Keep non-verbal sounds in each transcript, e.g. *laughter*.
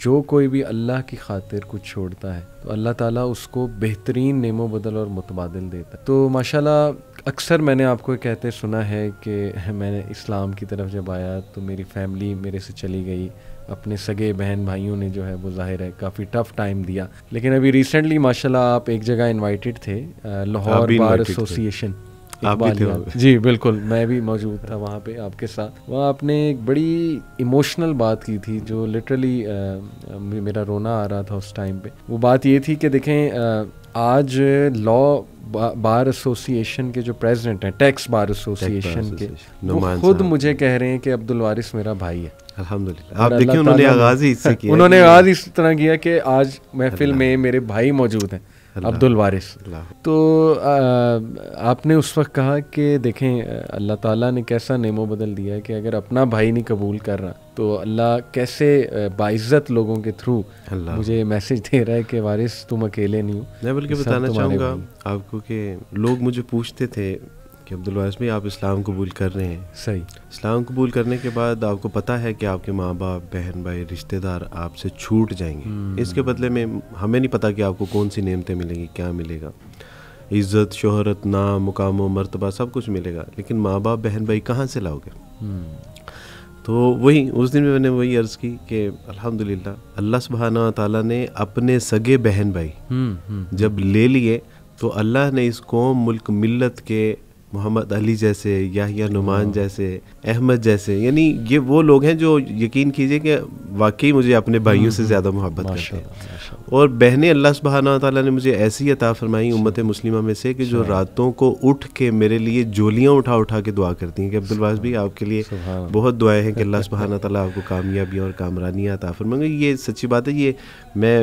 जो कोई भी अल्लाह की खातिर कुछ छोड़ता है तो अल्लाह ताला उसको बेहतरीन नेमो बदल और मुतबादल देता है तो माशाल्लाह अक्सर मैंने आपको कहते सुना है कि *laughs* मैंने इस्लाम की तरफ जब आया तो मेरी फैमिली मेरे से चली गई अपने सगे बहन भाइयों ने जो है वो जाहिर है काफ़ी टफ टाइम दिया लेकिन अभी रिसेंटली माशाल्लाह आप एक जगह इनवाइटेड थे लाहौर बार एसोसिएशन आप भी थे जी बिल्कुल मैं भी मौजूद था वहाँ पे आपके साथ वहाँ आपने एक बड़ी इमोशनल बात की थी जो लिटरली मेरा रोना आ रहा था उस टाइम पे वो बात ये थी कि देखें आज लॉ बार एसोसिएशन के जो प्रेसिडेंट हैं टैक्स बार एसोसिएशन के वो खुद मुझे कह रहे हैं कि अब्दुल वारिस मेरा भाई है आप देखिए उन्होंने आगाज ही इससे किया उन्होंने आगाज इस तरह किया कि आज महफिल में मेरे भाई मौजूद हैं अब्दुल वारिस तो आ, आपने उस वक्त कहा कि देखें अल्लाह ताला ने कैसा नेमो बदल दिया है कि अगर अपना भाई नहीं कबूल कर रहा तो अल्लाह कैसे बाइज्जत लोगों के थ्रू मुझे मैसेज दे रहा है कि वारिस तुम अकेले नहीं हो मैं बल्कि बताना चाहूँगा आपको कि लोग मुझे पूछते थे कि अब्दुल वारिस भाई आप इस्लाम कबूल कर रहे हैं सही इस्लाम कबूल करने के बाद आपको पता है कि आपके माँ बाप बहन भाई रिश्तेदार आपसे छूट जाएंगे हम्म। इसके बदले में हमें नहीं पता कि आपको कौन सी नियमतें मिलेंगी क्या मिलेगा इज़्ज़त शोहरत नाम मुकाम मरतबा सब कुछ मिलेगा लेकिन माँ बाप बहन भाई कहाँ से लाओगे हम्म। तो वही उस दिन में मैंने वही अर्ज़ की कि अल्हम्दुलिल्लाह अल्लाह सुबहाना ताला ने अपने सगे बहन भाई हम्म, जब ले लिए तो अल्लाह ने इस कौम मुल्क मिलत के मोहम्मद अली जैसे याहिया नुमान हाँ। जैसे अहमद जैसे यानी ये वो लोग हैं जो यकीन कीजिए कि वाकई मुझे अपने भाइयों से हम्म, ज़्यादा मोहब्बत करते हैं और बहनें अल्लाह सुबहाना ताला ने मुझे ऐसी अता फरमाई अच्छा। उम्मत मुस्लिमा में से कि जो अच्छा। रातों को उठ के मेरे लिए जोलियाँ उठा उठा के दुआ करती हैं कि अब्दुलवास अच्छा। भी आपके लिए बहुत दुआएँ हैं कि अल्लाह सुबहाना ताला आपको कामयाबियाँ और कामरानियाँ अता फरमाएंगे ये सच्ची बात है ये मैं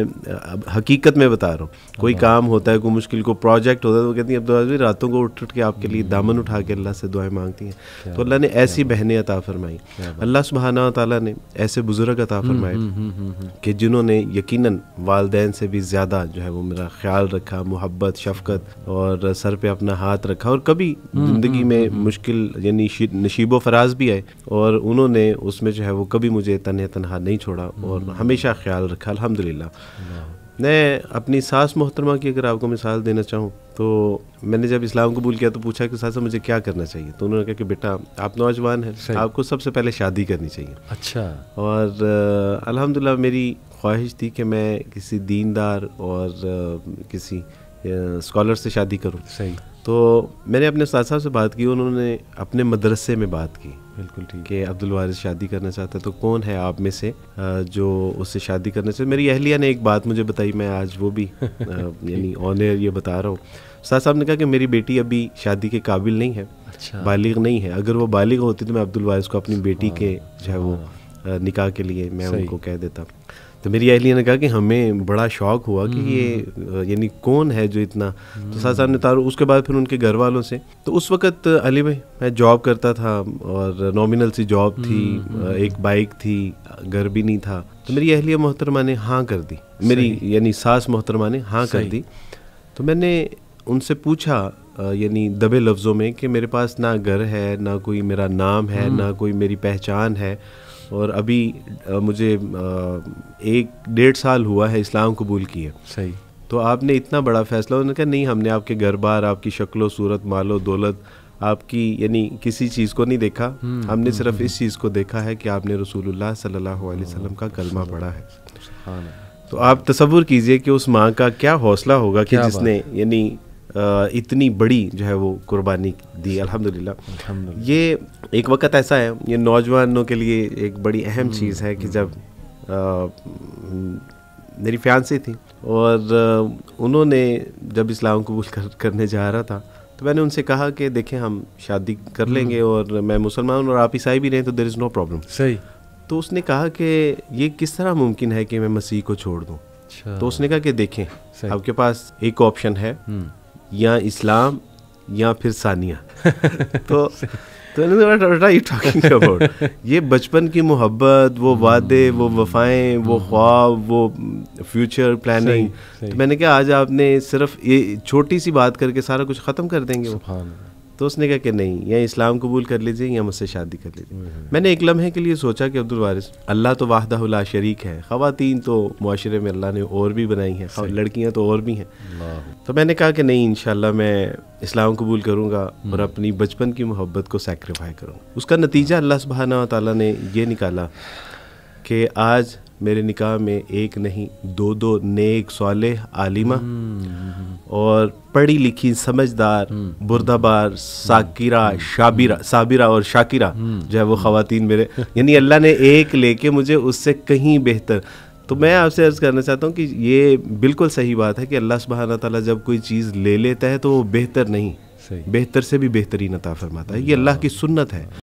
हकीकत में बता रहा हूँ कोई हाँ। काम होता है कोई मुश्किल को प्रोजेक्ट होता है तो कहती है अब्दुलवास भी रातों को उठ उठ के आपके लिए हम्म। दामन उठा के अल्लाह से दुआएं मांगती हैं तो अल्लाह ने ऐसी बहनें अता फरमाई अल्लाह सुबहाना तला ने ऐसे बुज़ुर्ग अता हम्म, फरमाए हम्म, हम्म, कि जिन्होंने यकीन वालदे से भी ज़्यादा जो है वो मेरा ख्याल रखा मोहब्बत शफकत और सर पे अपना हाथ रखा और कभी ज़िंदगी में मुश्किल यानी नशीबो फराज भी आए और उन्होंने उसमें जो है वो कभी मुझे तनह तनहा नहीं छोड़ा और हमेशा ख्याल रखा अलहमदिल्ला मैं अपनी सास मोहतरमा की अगर आपको मिसाल देना चाहूँ तो मैंने जब इस्लाम कबूल किया तो पूछा कि सास मुझे क्या करना चाहिए तो उन्होंने कहा कि बेटा आप नौजवान हैं आपको सबसे पहले शादी करनी चाहिए अच्छा और अलहमदिल्ला मेरी ख्वाहिश थी कि मैं किसी दीनदार और किसी स्कॉलर से शादी करूँ सही तो मैंने अपने उस्ताद साहब से बात की उन्होंने अपने मदरसे में बात की बिल्कुल ठीक कि अब्दुल वारिस शादी करना चाहता है तो कौन है आप में से जो उससे शादी करना चाहते मेरी अहलिया ने एक बात मुझे बताई मैं आज वो भी *laughs* यानी ऑन एयर ये बता रहा हूँ उस्ताद साहब ने कहा कि मेरी बेटी अभी शादी के काबिल नहीं है अच्छा। बालिग नहीं है अगर वो बालिग होती तो मैं अब्दुल वारिस को अपनी हाँ। बेटी के जो है वो हाँ। निकाह के लिए मैं उनको कह देता तो मेरी अहलिया ने कहा कि हमें बड़ा शौक हुआ कि ये हम्म। यानी कौन है जो इतना तो साथ साथ हम्म। ने तार उसके बाद फिर उनके घर वालों से तो उस वक्त अली भाई मैं जॉब करता था और नॉमिनल सी जॉब थी हम्म, एक बाइक थी घर भी नहीं था तो मेरी अहलिया मोहतरमा ने हाँ कर दी मेरी यानी सास मोहतरमा ने हाँ कर दी तो मैंने उनसे पूछा यानी दबे लफ्ज़ों में कि मेरे पास ना घर है ना कोई मेरा नाम है ना कोई मेरी पहचान है और अभी मुझे एक डेढ़ साल हुआ है इस्लाम कबूल किए सही तो आपने इतना बड़ा फैसला उन्होंने कहा नहीं हमने आपके घर बार आपकी शक्लो सूरत मालो दौलत आपकी यानी किसी चीज़ को नहीं देखा हम्म, हमने हम्म, सिर्फ हम्म। इस चीज़ को देखा है कि आपने रसूलुल्लाह सल्लल्लाहु अलैहि वसल्लम का कलमा पढ़ा है तो आप तस्वुर कीजिए कि उस माँ का क्या हौसला होगा कि जिसने यानी इतनी बड़ी जो है वो कुर्बानी दी अल्हम्दुलिल्लाह ये एक वक्त ऐसा है ये नौजवानों के लिए एक बड़ी अहम हम्म, चीज़ है कि हम्म। जब मेरी फ्यांसी थी और उन्होंने जब इस्लाम कबूल कर, करने जा रहा था तो मैंने उनसे कहा कि देखें हम शादी कर हम्म। लेंगे और मैं मुसलमान और आप ईसाई भी रहें तो देर इज़ नो प्रॉब्लम सही तो उसने कहा कि ये किस तरह मुमकिन है कि मैं मसीह को छोड़ दूँ अच्छा। तो उसने कहा कि देखें आपके पास एक ऑप्शन है या इस्लाम या फिर सानिया तो तो टॉकिंग अबाउट ये बचपन की मोहब्बत वो हम्म। वादे वो वफाएं वो हम्म। ख्वाब वो फ्यूचर प्लानिंग तो मैंने कहा आज आपने सिर्फ ये छोटी सी बात करके सारा कुछ ख़त्म कर देंगे वो तो उसने कहा कि नहीं या इस्लाम कबूल कर लीजिए या मुझसे शादी कर लीजिए मैंने एक लम्हे के लिए सोचा कि अब्दुल वारिस अल्लाह तो वाहदा शरीक है खातन तो माशरे में अल्लाह ने और भी बनाई हैं लड़कियाँ तो और भी हैं तो मैंने कहा कि नहीं इन मैं इस्लाम कबूल करूँगा और हम्म। अपनी बचपन की मोहब्बत को सेक्रीफाई करूँगा उसका नतीजा अल्लाह सुबहाना तला ने यह निकाला कि आज मेरे निकाह में एक नहीं दो दो नेक साल आलिमा हम्म, हम्म, और पढ़ी लिखी समझदार हम्म। बुरदाबार साकिरा हम्म। शाबिरा हम्म। साबिरा और शाकिरा जो है वो खातन मेरे *laughs* यानी अल्लाह ने एक लेके मुझे उससे कहीं बेहतर तो मैं आपसे अर्ज़ करना चाहता हूँ कि ये बिल्कुल सही बात है कि अल्लाह सुबहाना ताला जब कोई चीज़ ले लेता है तो वो बेहतर नहीं बेहतर से भी बेहतरीन अता फरमाता है ये अल्लाह की सुन्नत है